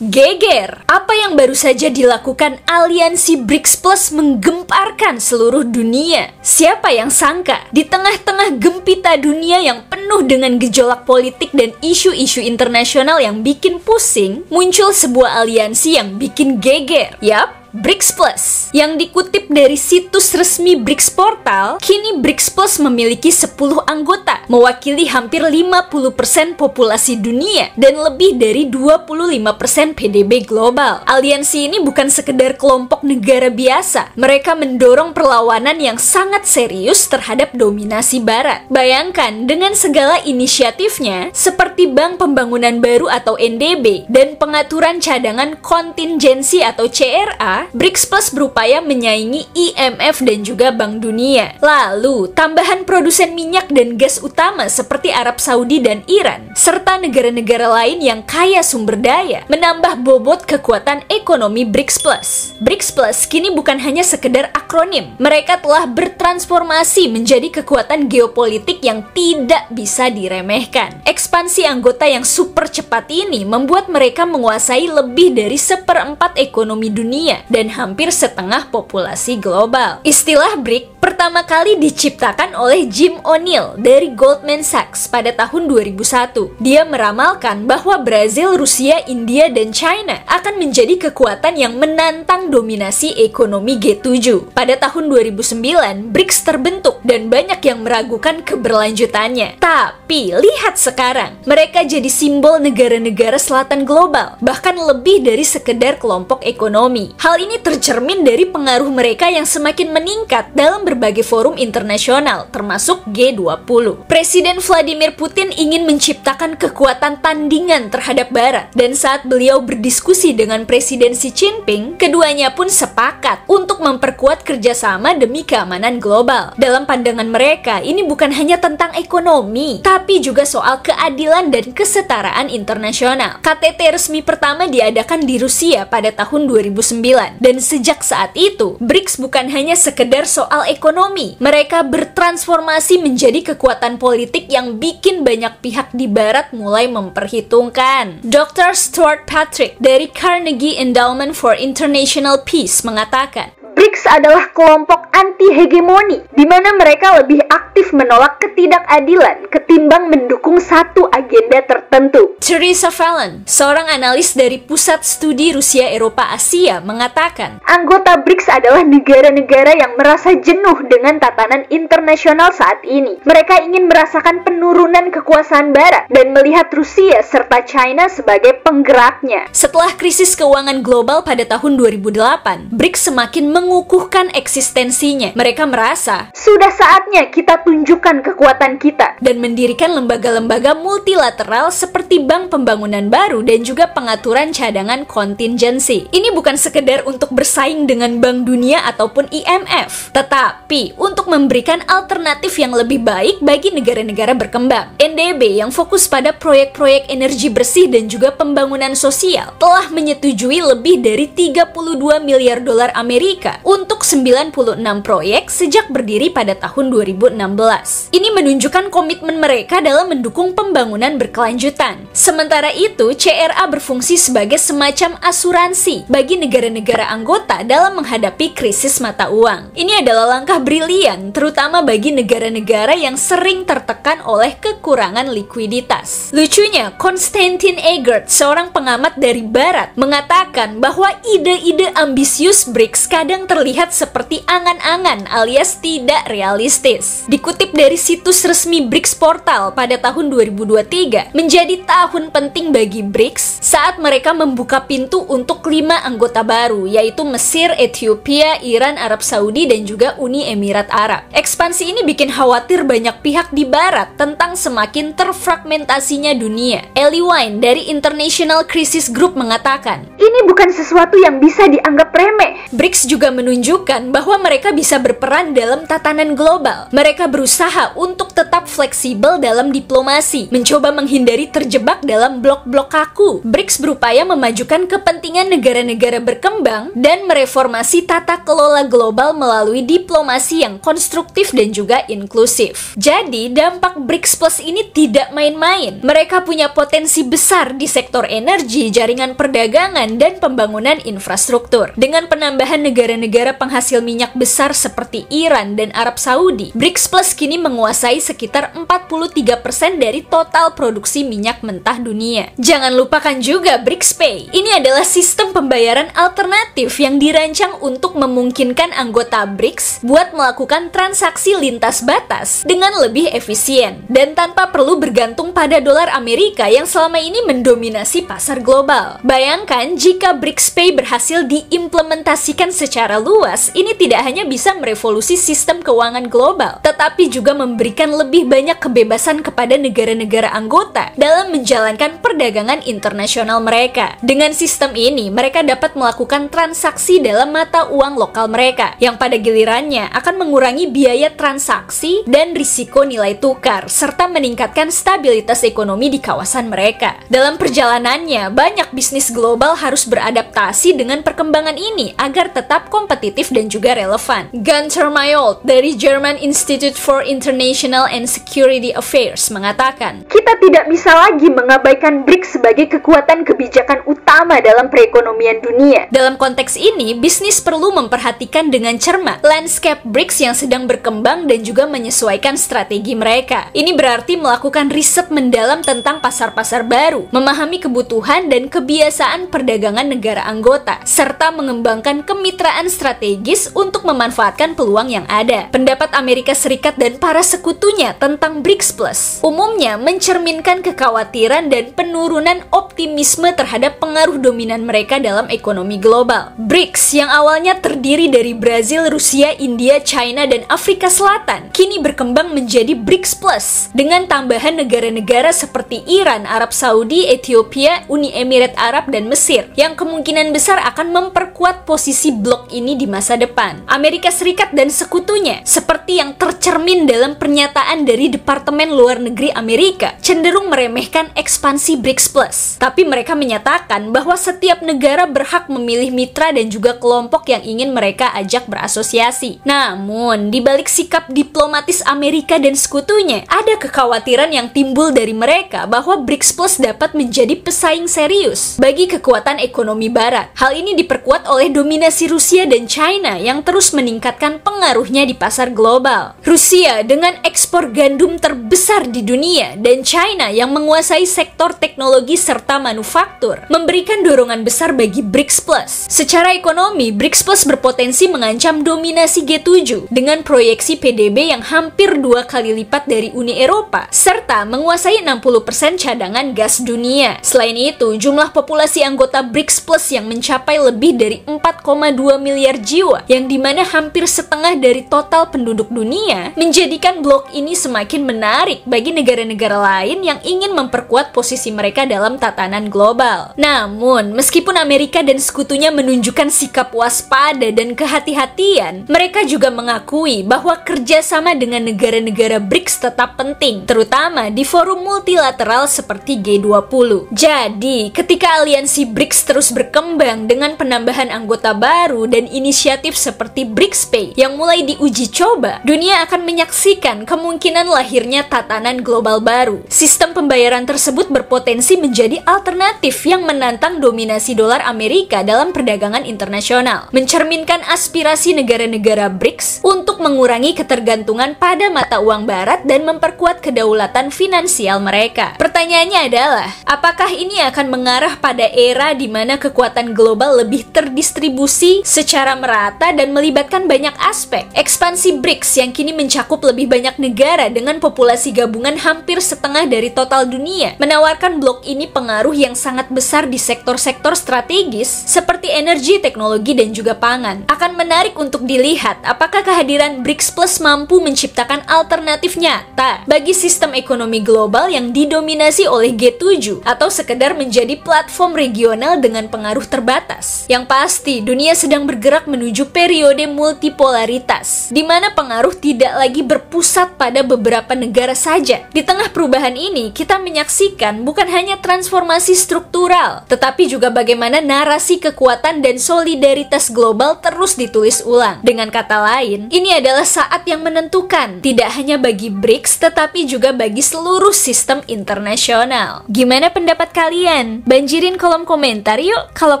Geger, apa yang baru saja dilakukan aliansi BRICS Plus menggemparkan seluruh dunia. Siapa yang sangka, di tengah-tengah gempita dunia yang penuh dengan gejolak politik dan isu-isu internasional yang bikin pusing, muncul sebuah aliansi yang bikin geger. Yap, BRICS Plus. Yang dikutip dari situs resmi BRICS Portal, kini BRICS Plus memiliki 10 anggota, mewakili hampir 50% populasi dunia dan lebih dari 25% PDB global. Aliansi ini bukan sekedar kelompok negara biasa, mereka mendorong perlawanan yang sangat serius terhadap dominasi barat. Bayangkan dengan segala inisiatifnya seperti Bank Pembangunan Baru atau NDB dan pengaturan cadangan kontingensi atau CRA BRICS Plus berupaya menyaingi IMF e dan juga Bank Dunia. Lalu, tambahan produsen minyak dan gas utama seperti Arab Saudi dan Iran, serta negara-negara lain yang kaya sumber daya, menambah bobot kekuatan ekonomi BRICS Plus. BRICS Plus kini bukan hanya sekedar akronim, mereka telah bertransformasi menjadi kekuatan geopolitik yang tidak bisa diremehkan. Ekspansi anggota yang super cepat ini membuat mereka menguasai lebih dari seperempat ekonomi dunia, dan hampir setengah populasi global. Istilah BRIC pertama kali diciptakan oleh Jim O'Neill dari Goldman Sachs pada tahun 2001. Dia meramalkan bahwa Brazil, Rusia, India, dan China akan menjadi kekuatan yang menantang dominasi ekonomi G7. Pada tahun 2009, BRICS terbentuk dan banyak yang meragukan keberlanjutannya. Tapi, lihat sekarang, mereka jadi simbol negara-negara selatan global, bahkan lebih dari sekedar kelompok ekonomi. Hal ini tercermin dari pengaruh mereka yang semakin meningkat dalam berbagai forum internasional, termasuk G20. Presiden Vladimir Putin ingin menciptakan kekuatan tandingan terhadap Barat, dan saat beliau berdiskusi dengan Presiden Xi Jinping, keduanya pun sepakat untuk memperkuat kerjasama demi keamanan global. Dalam pandangan mereka, ini bukan hanya tentang ekonomi, tapi juga soal keadilan dan kesetaraan internasional. KTT resmi pertama diadakan di Rusia pada tahun 2009, dan sejak saat itu, BRICS bukan hanya sekedar soal ekonomi, ekonomi. Mereka bertransformasi menjadi kekuatan politik yang bikin banyak pihak di barat mulai memperhitungkan. Dr. Stuart Patrick dari Carnegie Endowment for International Peace mengatakan, BRICS adalah kelompok anti-hegemoni, di mana mereka lebih aktif menolak ketidakadilan ketimbang mendukung satu agenda tertentu. Theresa Fallon, seorang analis dari Pusat Studi Rusia Eropa Asia, mengatakan, Anggota BRICS adalah negara-negara yang merasa jenuh dengan tatanan internasional saat ini. Mereka ingin merasakan penurunan kekuasaan Barat dan melihat Rusia serta China sebagai penggeraknya. Setelah krisis keuangan global pada tahun 2008, BRICS semakin mengukuhkan eksistensinya. Mereka merasa, sudah saatnya kita tunjukkan kekuatan kita. Dan mendirikan lembaga-lembaga multilateral seperti Bank Pembangunan Baru dan juga pengaturan cadangan kontingensi. Ini bukan sekedar untuk bersaing dengan Bank Dunia ataupun IMF, tetapi untuk memberikan alternatif yang lebih baik bagi negara-negara berkembang. NDB yang fokus pada proyek-proyek energi bersih dan juga pembangunan sosial telah menyetujui lebih dari 32 miliar dolar Amerika Amerika untuk 96 proyek sejak berdiri pada tahun 2016. Ini menunjukkan komitmen mereka dalam mendukung pembangunan berkelanjutan. Sementara itu, CRA berfungsi sebagai semacam asuransi bagi negara-negara anggota dalam menghadapi krisis mata uang. Ini adalah langkah brilian, terutama bagi negara-negara yang sering tertekan oleh kekurangan likuiditas. Lucunya, Konstantin Egert, seorang pengamat dari Barat, mengatakan bahwa ide-ide ambisius BRICS kadang yang terlihat seperti angan-angan alias tidak realistis. Dikutip dari situs resmi BRICS Portal pada tahun 2023, menjadi tahun penting bagi BRICS saat mereka membuka pintu untuk lima anggota baru, yaitu Mesir, Ethiopia, Iran, Arab Saudi, dan juga Uni Emirat Arab. Ekspansi ini bikin khawatir banyak pihak di barat tentang semakin terfragmentasinya dunia. Ellie Wine dari International Crisis Group mengatakan, Ini bukan sesuatu yang bisa dianggap remeh. BRICS juga menunjukkan bahwa mereka bisa berperan dalam tatanan global. Mereka berusaha untuk tetap fleksibel dalam diplomasi, mencoba menghindari terjebak dalam blok-blok kaku. BRICS berupaya memajukan kepentingan negara-negara berkembang dan mereformasi tata kelola global melalui diplomasi yang konstruktif dan juga inklusif. Jadi, dampak BRICS Plus ini tidak main-main. Mereka punya potensi besar di sektor energi, jaringan perdagangan, dan pembangunan infrastruktur. Dengan penambahan negara negara penghasil minyak besar seperti Iran dan Arab Saudi, BRICS Plus kini menguasai sekitar 43% dari total produksi minyak mentah dunia. Jangan lupakan juga BRICS Pay. Ini adalah sistem pembayaran alternatif yang dirancang untuk memungkinkan anggota BRICS buat melakukan transaksi lintas batas dengan lebih efisien dan tanpa perlu bergantung pada dolar Amerika yang selama ini mendominasi pasar global. Bayangkan jika BRICS Pay berhasil diimplementasikan secara secara luas, ini tidak hanya bisa merevolusi sistem keuangan global, tetapi juga memberikan lebih banyak kebebasan kepada negara-negara anggota dalam menjalankan perdagangan internasional mereka. Dengan sistem ini, mereka dapat melakukan transaksi dalam mata uang lokal mereka, yang pada gilirannya akan mengurangi biaya transaksi dan risiko nilai tukar, serta meningkatkan stabilitas ekonomi di kawasan mereka. Dalam perjalanannya, banyak bisnis global harus beradaptasi dengan perkembangan ini agar tetap kompetitif dan juga relevan. Gunter Mayold dari German Institute for International and Security Affairs mengatakan, Kita tidak bisa lagi mengabaikan BRICS sebagai kekuatan kebijakan utama dalam perekonomian dunia. Dalam konteks ini, bisnis perlu memperhatikan dengan cermat landscape BRICS yang sedang berkembang dan juga menyesuaikan strategi mereka. Ini berarti melakukan riset mendalam tentang pasar-pasar baru, memahami kebutuhan dan kebiasaan perdagangan negara anggota, serta mengembangkan kemitraan strategis untuk memanfaatkan peluang yang ada. Pendapat Amerika Serikat dan para sekutunya tentang BRICS Plus umumnya mencerminkan kekhawatiran dan penurunan optimisme terhadap pengaruh dominan mereka dalam ekonomi global. BRICS yang awalnya terdiri dari Brazil, Rusia, India, China, dan Afrika Selatan kini berkembang menjadi BRICS Plus dengan tambahan negara-negara seperti Iran, Arab Saudi, Ethiopia, Uni Emirat Arab, dan Mesir yang kemungkinan besar akan memperkuat posisi blok ini ini di masa depan. Amerika Serikat dan sekutunya, seperti yang tercermin dalam pernyataan dari Departemen Luar Negeri Amerika, cenderung meremehkan ekspansi BRICS Plus. Tapi mereka menyatakan bahwa setiap negara berhak memilih mitra dan juga kelompok yang ingin mereka ajak berasosiasi. Namun, di balik sikap diplomatis Amerika dan sekutunya, ada kekhawatiran yang timbul dari mereka bahwa BRICS Plus dapat menjadi pesaing serius bagi kekuatan ekonomi barat. Hal ini diperkuat oleh dominasi Rusia Rusia dan China yang terus meningkatkan pengaruhnya di pasar global. Rusia dengan ekspor gandum terbesar di dunia dan China yang menguasai sektor teknologi serta manufaktur memberikan dorongan besar bagi BRICS Plus. Secara ekonomi, BRICS Plus berpotensi mengancam dominasi G7 dengan proyeksi PDB yang hampir dua kali lipat dari Uni Eropa serta menguasai 60% cadangan gas dunia. Selain itu, jumlah populasi anggota BRICS Plus yang mencapai lebih dari 4,2 miliar miliar jiwa yang dimana hampir setengah dari total penduduk dunia menjadikan blok ini semakin menarik bagi negara-negara lain yang ingin memperkuat posisi mereka dalam tatanan global. Namun, meskipun Amerika dan sekutunya menunjukkan sikap waspada dan kehati-hatian, mereka juga mengakui bahwa kerjasama dengan negara-negara BRICS tetap penting, terutama di forum multilateral seperti G20. Jadi, ketika aliansi BRICS terus berkembang dengan penambahan anggota baru dan dan inisiatif seperti BRICS Pay yang mulai diuji coba, dunia akan menyaksikan kemungkinan lahirnya tatanan global baru. Sistem pembayaran tersebut berpotensi menjadi alternatif yang menantang dominasi dolar Amerika dalam perdagangan internasional, mencerminkan aspirasi negara-negara BRICS untuk mengurangi ketergantungan pada mata uang barat dan memperkuat kedaulatan finansial mereka. Pertanyaannya adalah, apakah ini akan mengarah pada era di mana kekuatan global lebih terdistribusi secara secara merata dan melibatkan banyak aspek. Ekspansi BRICS yang kini mencakup lebih banyak negara dengan populasi gabungan hampir setengah dari total dunia, menawarkan blok ini pengaruh yang sangat besar di sektor-sektor strategis seperti energi, teknologi, dan juga pangan. Akan menarik untuk dilihat apakah kehadiran BRICS Plus mampu menciptakan alternatif nyata bagi sistem ekonomi global yang didominasi oleh G7 atau sekedar menjadi platform regional dengan pengaruh terbatas. Yang pasti, dunia sedang bergerak bergerak menuju periode multipolaritas, di mana pengaruh tidak lagi berpusat pada beberapa negara saja. Di tengah perubahan ini, kita menyaksikan bukan hanya transformasi struktural, tetapi juga bagaimana narasi kekuatan dan solidaritas global terus ditulis ulang. Dengan kata lain, ini adalah saat yang menentukan, tidak hanya bagi BRICS, tetapi juga bagi seluruh sistem internasional. Gimana pendapat kalian? Banjirin kolom komentar yuk! Kalau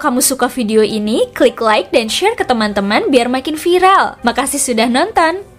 kamu suka video ini, klik like dan share share ke teman-teman biar makin viral. Makasih sudah nonton.